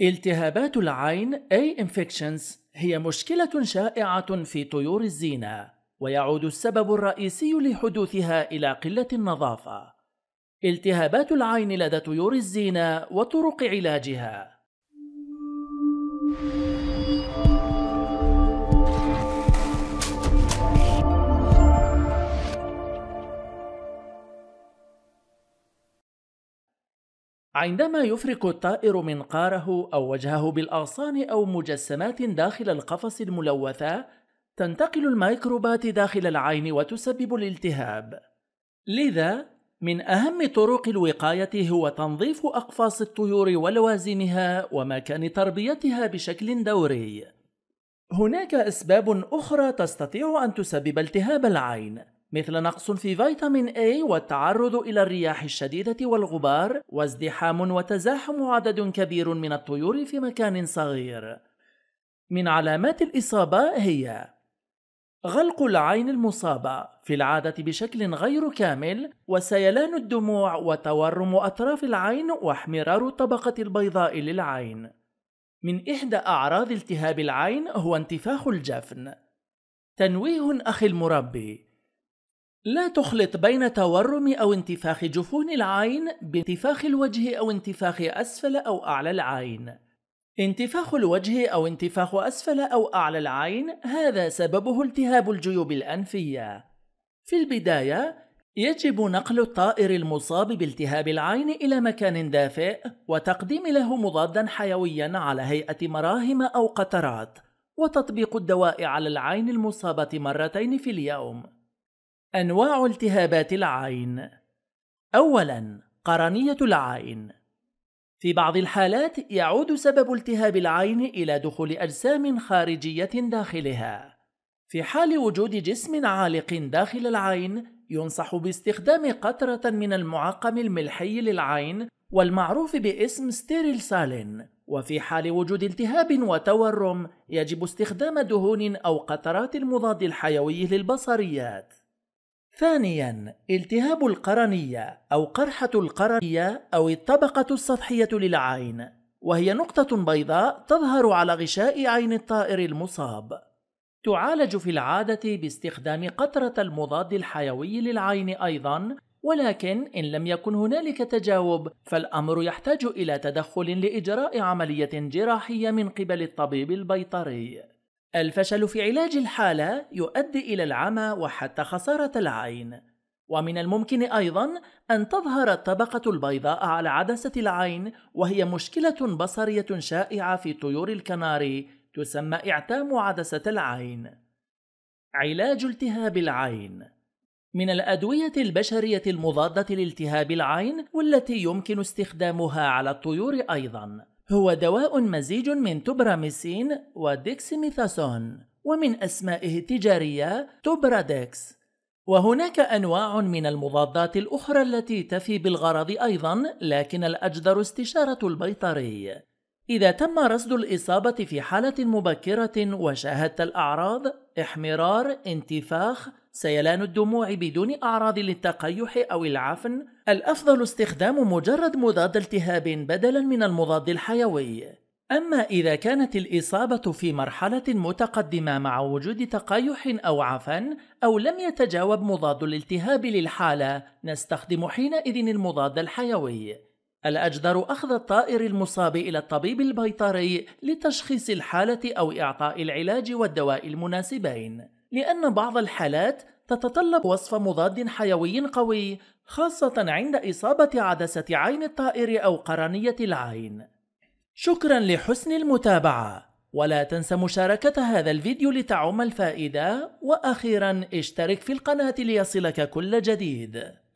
التهابات العين أي infections هي مشكلة شائعة في طيور الزينة ويعود السبب الرئيسي لحدوثها إلى قلة النظافة التهابات العين لدى طيور الزينة وطرق علاجها عندما يفرك الطائر منقاره أو وجهه بالأغصان أو مجسمات داخل القفص الملوثة، تنتقل الميكروبات داخل العين وتسبب الالتهاب. لذا، من أهم طرق الوقاية هو تنظيف أقفاص الطيور ولوازمها ومكان تربيتها بشكل دوري. هناك أسباب أخرى تستطيع أن تسبب التهاب العين، مثل نقص في فيتامين A والتعرض إلى الرياح الشديدة والغبار وازدحام وتزاحم عدد كبير من الطيور في مكان صغير. من علامات الإصابة هي غلق العين المصابة في العادة بشكل غير كامل وسيلان الدموع وتورم أطراف العين واحمرار الطبقة البيضاء للعين. من إحدى أعراض التهاب العين هو انتفاخ الجفن. تنويه أخي المربي لا تخلط بين تورم أو انتفاخ جفون العين بانتفاخ الوجه أو انتفاخ أسفل أو أعلى العين. انتفاخ الوجه أو انتفاخ أسفل أو أعلى العين هذا سببه التهاب الجيوب الأنفية. في البداية، يجب نقل الطائر المصاب بالتهاب العين إلى مكان دافئ وتقديم له مضادا حيويا على هيئة مراهم أو قطرات، وتطبيق الدواء على العين المصابة مرتين في اليوم. أنواع التهابات العين أولاً قرنية العين في بعض الحالات يعود سبب التهاب العين إلى دخول أجسام خارجية داخلها في حال وجود جسم عالق داخل العين ينصح باستخدام قطرة من المعقم الملحي للعين والمعروف باسم ستيريل سالين وفي حال وجود التهاب وتورم يجب استخدام دهون أو قطرات المضاد الحيوي للبصريات ثانيا التهاب القرنية أو قرحة القرنية أو الطبقة السطحية للعين وهي نقطة بيضاء تظهر على غشاء عين الطائر المصاب تعالج في العادة باستخدام قطرة المضاد الحيوي للعين أيضا ولكن إن لم يكن هنالك تجاوب فالأمر يحتاج إلى تدخل لإجراء عملية جراحية من قبل الطبيب البيطري الفشل في علاج الحالة يؤدي إلى العمى وحتى خسارة العين، ومن الممكن أيضا أن تظهر الطبقة البيضاء على عدسة العين، وهي مشكلة بصرية شائعة في طيور الكناري تسمى إعتام عدسة العين. علاج التهاب العين من الأدوية البشرية المضادة لالتهاب العين والتي يمكن استخدامها على الطيور أيضًا، هو دواء مزيج من توبراميسين وديكسيميثاسون ومن أسمائه التجارية توبراديكس وهناك أنواع من المضادات الأخرى التي تفي بالغرض أيضا لكن الأجدر استشارة البيطري إذا تم رصد الإصابة في حالة مبكرة وشاهدت الأعراض احمرار، انتفاخ، سيلان الدموع بدون أعراض للتقيح أو العفن الأفضل استخدام مجرد مضاد التهاب بدلا من المضاد الحيوي أما إذا كانت الإصابة في مرحلة متقدمة مع وجود تقيح أو عفن أو لم يتجاوب مضاد الالتهاب للحالة نستخدم حينئذ المضاد الحيوي الأجدر أخذ الطائر المصاب إلى الطبيب البيطري لتشخيص الحالة أو إعطاء العلاج والدواء المناسبين لأن بعض الحالات تتطلب وصف مضاد حيوي قوي خاصة عند إصابة عدسة عين الطائر أو قرنية العين. شكرا لحسن المتابعة ولا تنسى مشاركة هذا الفيديو لتعم الفائدة وأخيرا اشترك في القناة ليصلك كل جديد